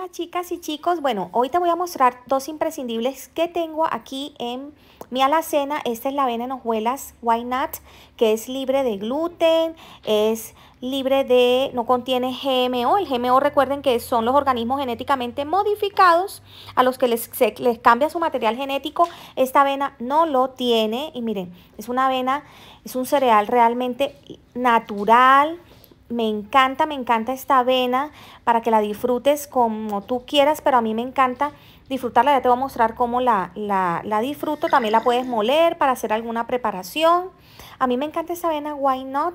Hola chicas y chicos, bueno, hoy te voy a mostrar dos imprescindibles que tengo aquí en mi alacena. Esta es la avena en hojuelas Why Not, que es libre de gluten, es libre de, no contiene GMO. El GMO recuerden que son los organismos genéticamente modificados a los que les, les cambia su material genético. Esta avena no lo tiene y miren, es una avena, es un cereal realmente natural, me encanta, me encanta esta avena para que la disfrutes como tú quieras, pero a mí me encanta disfrutarla. Ya te voy a mostrar cómo la, la, disfruto. También la puedes moler para hacer alguna preparación. A mí me encanta esta avena, why not?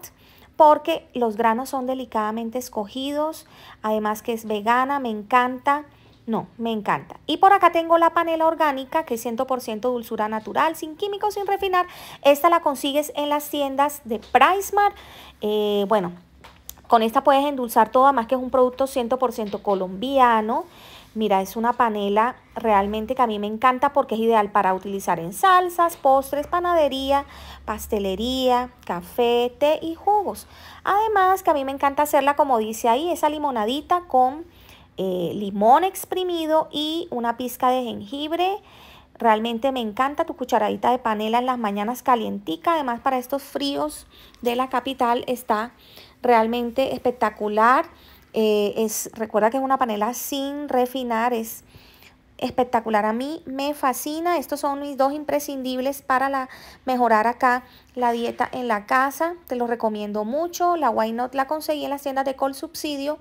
Porque los granos son delicadamente escogidos, además que es vegana, me encanta. No, me encanta. Y por acá tengo la panela orgánica, que es 100% dulzura natural, sin químicos, sin refinar. Esta la consigues en las tiendas de PriceMart. Eh, bueno, con esta puedes endulzar todo, además que es un producto 100% colombiano. Mira, es una panela realmente que a mí me encanta porque es ideal para utilizar en salsas, postres, panadería, pastelería, café, té y jugos. Además que a mí me encanta hacerla, como dice ahí, esa limonadita con eh, limón exprimido y una pizca de jengibre. Realmente me encanta tu cucharadita de panela en las mañanas calientica. Además para estos fríos de la capital está realmente espectacular. Eh, es, recuerda que es una panela sin refinar, es espectacular. A mí me fascina. Estos son mis dos imprescindibles para la, mejorar acá la dieta en la casa. Te los recomiendo mucho. La Why Not la conseguí en la tiendas de Col Subsidio.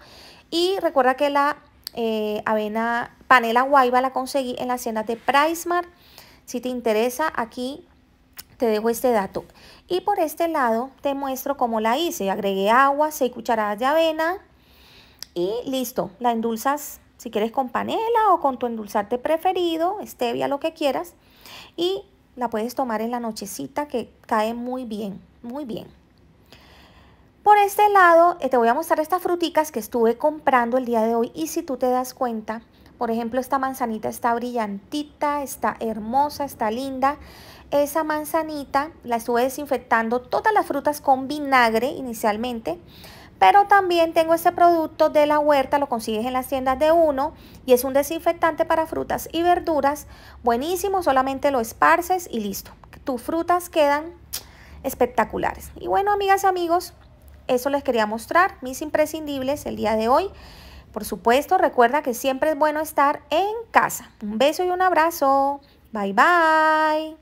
Y recuerda que la eh, avena panela guayba la conseguí en la tiendas de Pricemark. Si te interesa, aquí te dejo este dato. Y por este lado te muestro cómo la hice. Agregué agua, 6 cucharadas de avena y listo. La endulzas si quieres con panela o con tu endulzante preferido, stevia, lo que quieras. Y la puedes tomar en la nochecita que cae muy bien, muy bien. Por este lado eh, te voy a mostrar estas fruticas que estuve comprando el día de hoy y si tú te das cuenta, por ejemplo, esta manzanita está brillantita, está hermosa, está linda. Esa manzanita la estuve desinfectando todas las frutas con vinagre inicialmente. Pero también tengo este producto de la huerta, lo consigues en las tiendas de uno y es un desinfectante para frutas y verduras. Buenísimo, solamente lo esparces y listo. Tus frutas quedan espectaculares. Y bueno, amigas y amigos, eso les quería mostrar, mis imprescindibles el día de hoy. Por supuesto, recuerda que siempre es bueno estar en casa. Un beso y un abrazo. Bye bye.